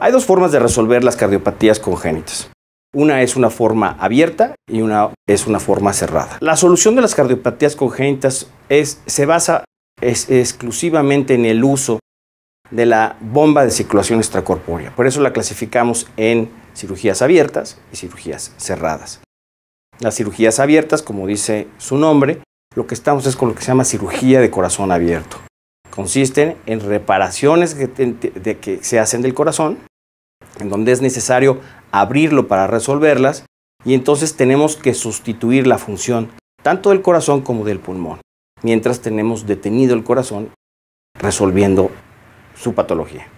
Hay dos formas de resolver las cardiopatías congénitas. Una es una forma abierta y una es una forma cerrada. La solución de las cardiopatías congénitas se basa exclusivamente en el uso de la bomba de circulación extracorpórea. Por eso la clasificamos en cirugías abiertas y cirugías cerradas. Las cirugías abiertas, como dice su nombre, lo que estamos es con lo que se llama cirugía de corazón abierto. Consisten en reparaciones de que se hacen del corazón, en donde es necesario abrirlo para resolverlas, y entonces tenemos que sustituir la función tanto del corazón como del pulmón, mientras tenemos detenido el corazón resolviendo su patología.